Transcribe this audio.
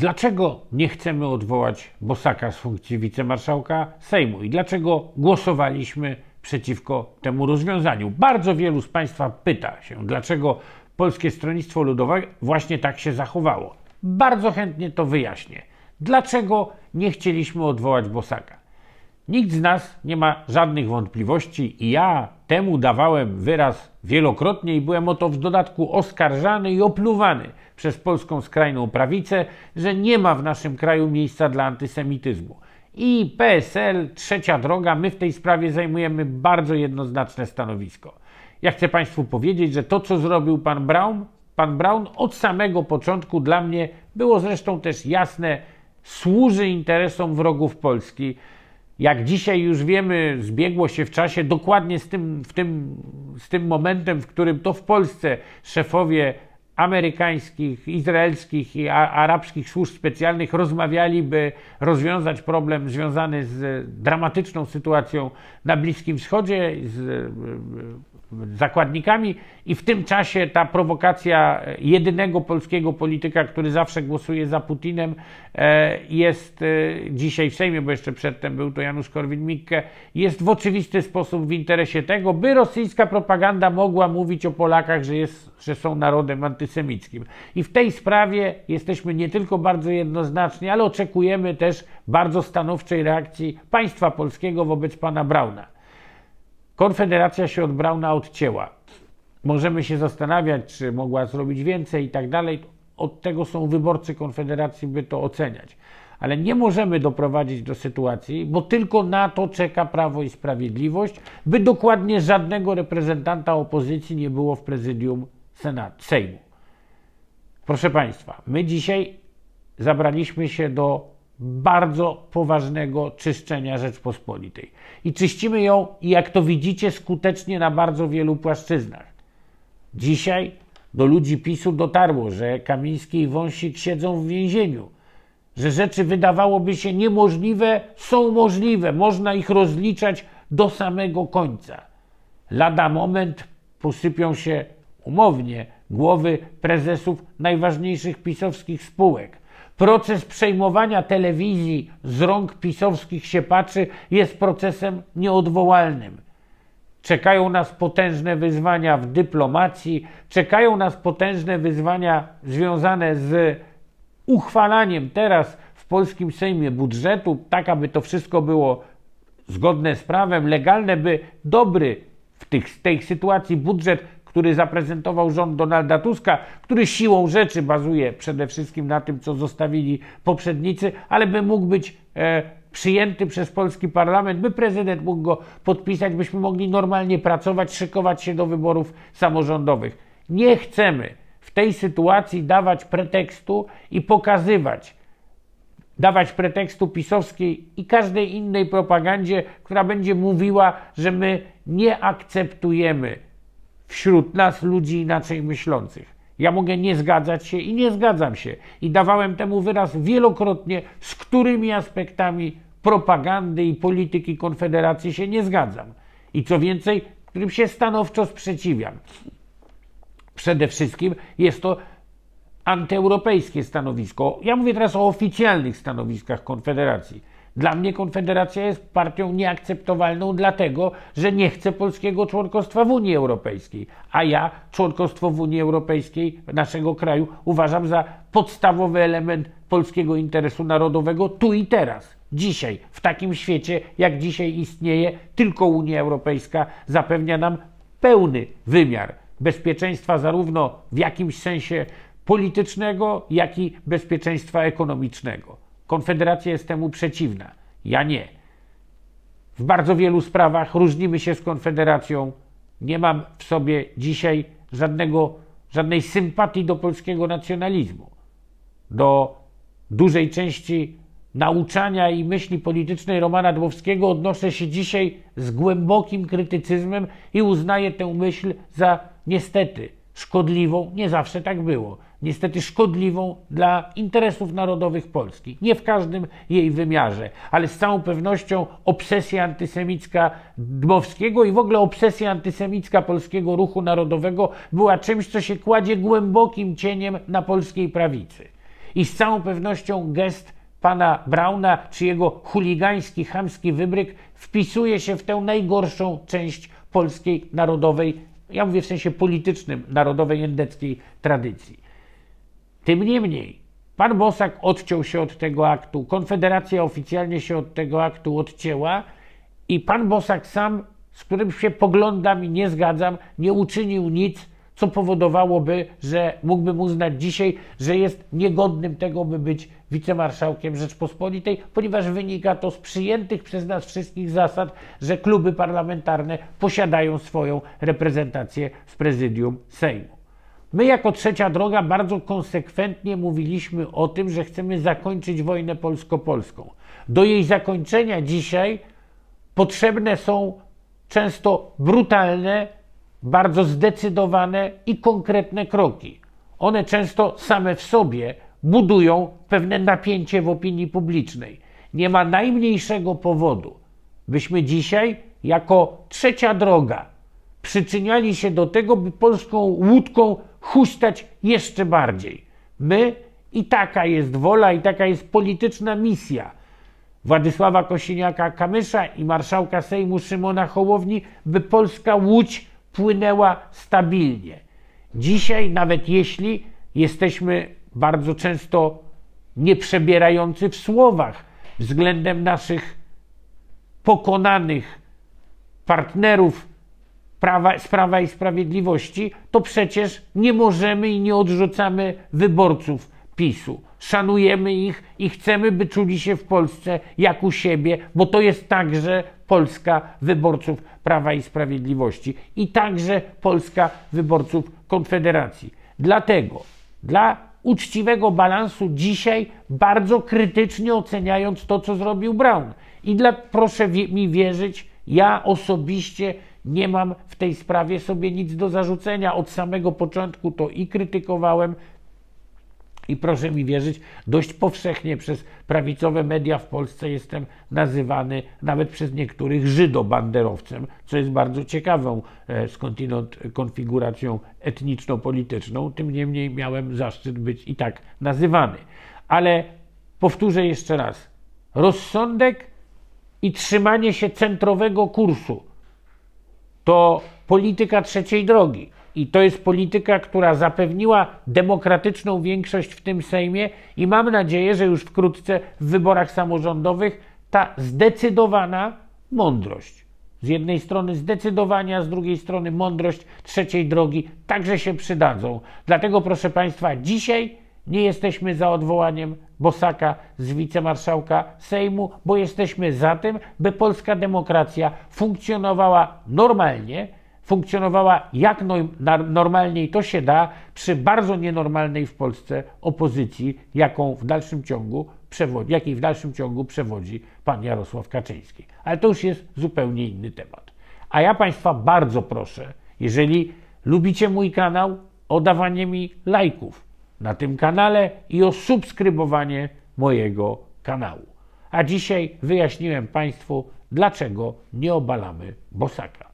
Dlaczego nie chcemy odwołać Bosaka z funkcji wicemarszałka Sejmu i dlaczego głosowaliśmy przeciwko temu rozwiązaniu? Bardzo wielu z Państwa pyta się, dlaczego Polskie Stronnictwo Ludowe właśnie tak się zachowało. Bardzo chętnie to wyjaśnię. Dlaczego nie chcieliśmy odwołać Bosaka? Nikt z nas nie ma żadnych wątpliwości i ja temu dawałem wyraz wielokrotnie i byłem o to w dodatku oskarżany i opluwany przez polską skrajną prawicę, że nie ma w naszym kraju miejsca dla antysemityzmu. I PSL, trzecia droga, my w tej sprawie zajmujemy bardzo jednoznaczne stanowisko. Ja chcę Państwu powiedzieć, że to, co zrobił pan Braun, pan Braun od samego początku dla mnie było zresztą też jasne, służy interesom wrogów Polski jak dzisiaj już wiemy, zbiegło się w czasie dokładnie z tym, w tym, z tym momentem, w którym to w Polsce szefowie amerykańskich, izraelskich i arabskich służb specjalnych rozmawiali, by rozwiązać problem związany z dramatyczną sytuacją na Bliskim Wschodzie, z zakładnikami i w tym czasie ta prowokacja jedynego polskiego polityka, który zawsze głosuje za Putinem, e, jest e, dzisiaj w Sejmie, bo jeszcze przedtem był to Janusz Korwin-Mikke, jest w oczywisty sposób w interesie tego, by rosyjska propaganda mogła mówić o Polakach, że, jest, że są narodem antysemickim. I w tej sprawie jesteśmy nie tylko bardzo jednoznaczni, ale oczekujemy też bardzo stanowczej reakcji państwa polskiego wobec pana Brauna. Konfederacja się od Brauna odcięła. Możemy się zastanawiać, czy mogła zrobić więcej i tak dalej. Od tego są wyborcy Konfederacji, by to oceniać. Ale nie możemy doprowadzić do sytuacji, bo tylko na to czeka Prawo i Sprawiedliwość, by dokładnie żadnego reprezentanta opozycji nie było w prezydium Senatu, Sejmu. Proszę Państwa, my dzisiaj zabraliśmy się do bardzo poważnego czyszczenia Rzeczpospolitej. I czyścimy ją, jak to widzicie, skutecznie na bardzo wielu płaszczyznach. Dzisiaj do ludzi PiSu dotarło, że Kamiński i Wąsik siedzą w więzieniu, że rzeczy wydawałoby się niemożliwe, są możliwe, można ich rozliczać do samego końca. Lada moment posypią się umownie głowy prezesów najważniejszych pisowskich spółek Proces przejmowania telewizji z rąk pisowskich patrzy, jest procesem nieodwołalnym. Czekają nas potężne wyzwania w dyplomacji, czekają nas potężne wyzwania związane z uchwalaniem teraz w polskim Sejmie budżetu, tak aby to wszystko było zgodne z prawem, legalne, by dobry w tych, tej sytuacji budżet który zaprezentował rząd Donalda Tuska, który siłą rzeczy bazuje przede wszystkim na tym, co zostawili poprzednicy, ale by mógł być e, przyjęty przez polski parlament, by prezydent mógł go podpisać, byśmy mogli normalnie pracować, szykować się do wyborów samorządowych. Nie chcemy w tej sytuacji dawać pretekstu i pokazywać, dawać pretekstu pisowskiej i każdej innej propagandzie, która będzie mówiła, że my nie akceptujemy wśród nas ludzi inaczej myślących. Ja mogę nie zgadzać się i nie zgadzam się. I dawałem temu wyraz wielokrotnie, z którymi aspektami propagandy i polityki Konfederacji się nie zgadzam. I co więcej, którym się stanowczo sprzeciwiam. Przede wszystkim jest to antyeuropejskie stanowisko. Ja mówię teraz o oficjalnych stanowiskach Konfederacji dla mnie Konfederacja jest partią nieakceptowalną, dlatego że nie chce polskiego członkostwa w Unii Europejskiej. A ja członkostwo w Unii Europejskiej naszego kraju uważam za podstawowy element polskiego interesu narodowego tu i teraz. Dzisiaj, w takim świecie, jak dzisiaj istnieje, tylko Unia Europejska zapewnia nam pełny wymiar bezpieczeństwa, zarówno w jakimś sensie politycznego, jak i bezpieczeństwa ekonomicznego. Konfederacja jest temu przeciwna ja nie. W bardzo wielu sprawach różnimy się z Konfederacją. Nie mam w sobie dzisiaj żadnego, żadnej sympatii do polskiego nacjonalizmu, do dużej części nauczania i myśli politycznej Romana Dłowskiego. odnoszę się dzisiaj z głębokim krytycyzmem i uznaję tę myśl za niestety szkodliwą. Nie zawsze tak było niestety szkodliwą dla interesów narodowych Polski. Nie w każdym jej wymiarze, ale z całą pewnością obsesja antysemicka Dmowskiego i w ogóle obsesja antysemicka polskiego ruchu narodowego była czymś, co się kładzie głębokim cieniem na polskiej prawicy. I z całą pewnością gest pana Brauna czy jego chuligański, chamski wybryk wpisuje się w tę najgorszą część polskiej narodowej, ja mówię w sensie politycznym, narodowej jędeckiej tradycji. Tym niemniej, pan Bosak odciął się od tego aktu, Konfederacja oficjalnie się od tego aktu odcięła i pan Bosak sam, z którym się poglądam i nie zgadzam, nie uczynił nic, co powodowałoby, że mógłbym uznać dzisiaj, że jest niegodnym tego, by być wicemarszałkiem Rzeczpospolitej, ponieważ wynika to z przyjętych przez nas wszystkich zasad, że kluby parlamentarne posiadają swoją reprezentację w prezydium Sejmu. My, jako trzecia droga, bardzo konsekwentnie mówiliśmy o tym, że chcemy zakończyć wojnę polsko-polską. Do jej zakończenia dzisiaj potrzebne są często brutalne, bardzo zdecydowane i konkretne kroki. One często same w sobie budują pewne napięcie w opinii publicznej. Nie ma najmniejszego powodu, byśmy dzisiaj, jako trzecia droga, przyczyniali się do tego, by polską łódką chustać jeszcze bardziej. My i taka jest wola, i taka jest polityczna misja. Władysława Kosiniaka-Kamysza i marszałka Sejmu Szymona Hołowni, by polska łódź płynęła stabilnie. Dzisiaj, nawet jeśli jesteśmy bardzo często nieprzebierający w słowach względem naszych pokonanych partnerów Prawa, i Sprawiedliwości, to przecież nie możemy i nie odrzucamy wyborców PiSu. Szanujemy ich i chcemy, by czuli się w Polsce jak u siebie, bo to jest także Polska wyborców Prawa i Sprawiedliwości i także Polska wyborców Konfederacji. Dlatego dla uczciwego balansu dzisiaj bardzo krytycznie oceniając to, co zrobił Brown. I dla, proszę mi wierzyć, ja osobiście nie mam w tej sprawie sobie nic do zarzucenia. Od samego początku to i krytykowałem, i proszę mi wierzyć, dość powszechnie przez prawicowe media w Polsce jestem nazywany nawet przez niektórych żydobanderowcem, co jest bardzo ciekawą e, skądinąd konfiguracją etniczno-polityczną. Tym niemniej miałem zaszczyt być i tak nazywany. Ale powtórzę jeszcze raz: rozsądek i trzymanie się centrowego kursu to polityka trzeciej drogi. I to jest polityka, która zapewniła demokratyczną większość w tym Sejmie, i mam nadzieję, że już wkrótce w wyborach samorządowych ta zdecydowana mądrość. Z jednej strony zdecydowania, z drugiej strony mądrość trzeciej drogi także się przydadzą. Dlatego, proszę Państwa, dzisiaj nie jesteśmy za odwołaniem Bosaka z wicemarszałka Sejmu, bo jesteśmy za tym, by polska demokracja funkcjonowała normalnie, funkcjonowała jak normalniej to się da przy bardzo nienormalnej w Polsce opozycji, jaką w dalszym ciągu przewodzi, jakiej w dalszym ciągu przewodzi pan Jarosław Kaczyński. Ale to już jest zupełnie inny temat. A ja Państwa bardzo proszę, jeżeli lubicie mój kanał, o dawanie mi lajków na tym kanale i o subskrybowanie mojego kanału. A dzisiaj wyjaśniłem Państwu, dlaczego nie obalamy bosaka.